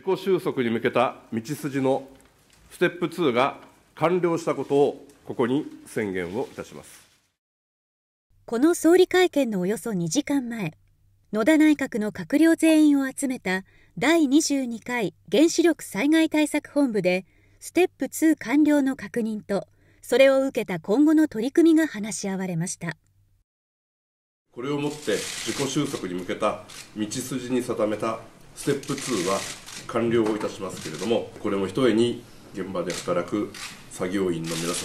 自己収束に向けた道筋のステップ2が完了したことを、ここに宣言をいたします。この総理会見のおよそ2時間前、野田内閣の閣僚全員を集めた第22回原子力災害対策本部で、ステップ2完了の確認と、それを受けた今後の取り組みが話し合われました。これをもって自己収束に向けた道筋に定めたステップ2は完了いたしますけれどもこれもひとえに現場で働く作業員の皆様のご奮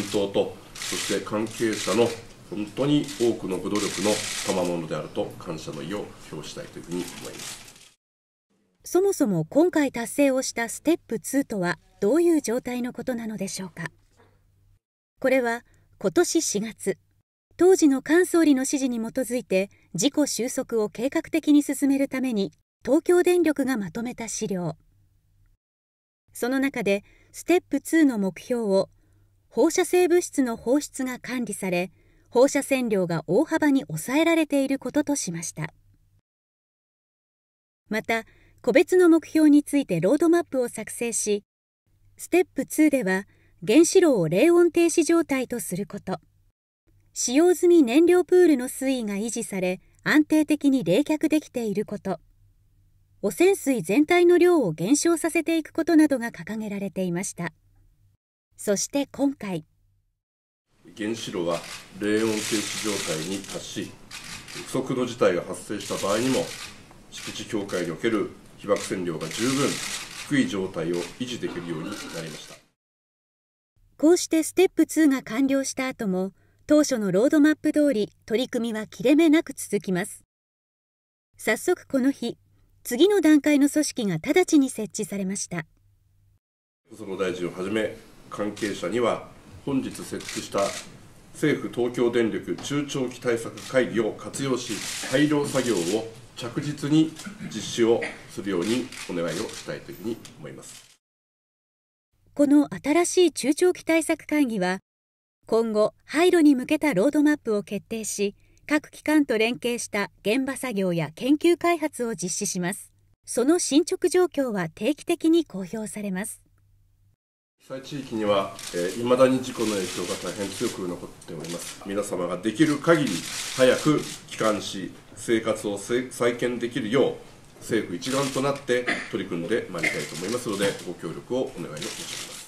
闘とそして関係者の本当に多くのご努力の賜物であると感謝の意を表したいというふうに思いますそもそも今回達成をしたステップ2とはどういう状態のことなのでしょうかこれは今年4月当時の菅総理の指示に基づいて事故収束を計画的に進めるために東京電力がまとめた資料その中でステップ2の目標を放射性物質の放出が管理され放射線量が大幅に抑えられていることとしましたまた個別の目標についてロードマップを作成しステップ2では原子炉を冷温停止状態とすること使用済み燃料プールの水位が維持され安定的に冷却できていること汚染水全体の量を減少させていくことなどが掲げられていましたそして今回原子炉は冷温停止状態に達し不測の事態が発生した場合にも敷地境界における被爆線量が十分低い状態を維持できるようになりましたこうしてステップ2が完了した後も当初のロードマップ通り取り組みは切れ目なく続きます早速この日次の段階の組織が直ちに設置されました細野大臣をはじめ関係者には本日設置した政府東京電力中長期対策会議を活用し改良作業を着実に実施をするようにお願いをしたいというふうに思いますこの新しい中長期対策会議は今後廃炉に向けたロードマップを決定し各機関と連携した現場作業や研究開発を実施しますその進捗状況は定期的に公表されます被災地域には、えー、未だに事故の影響が大変強く残っております皆様ができる限り早く帰還し生活を再建できるよう政府一丸となって取り組んでまいりたいと思いますのでご協力をお願いを申し上げます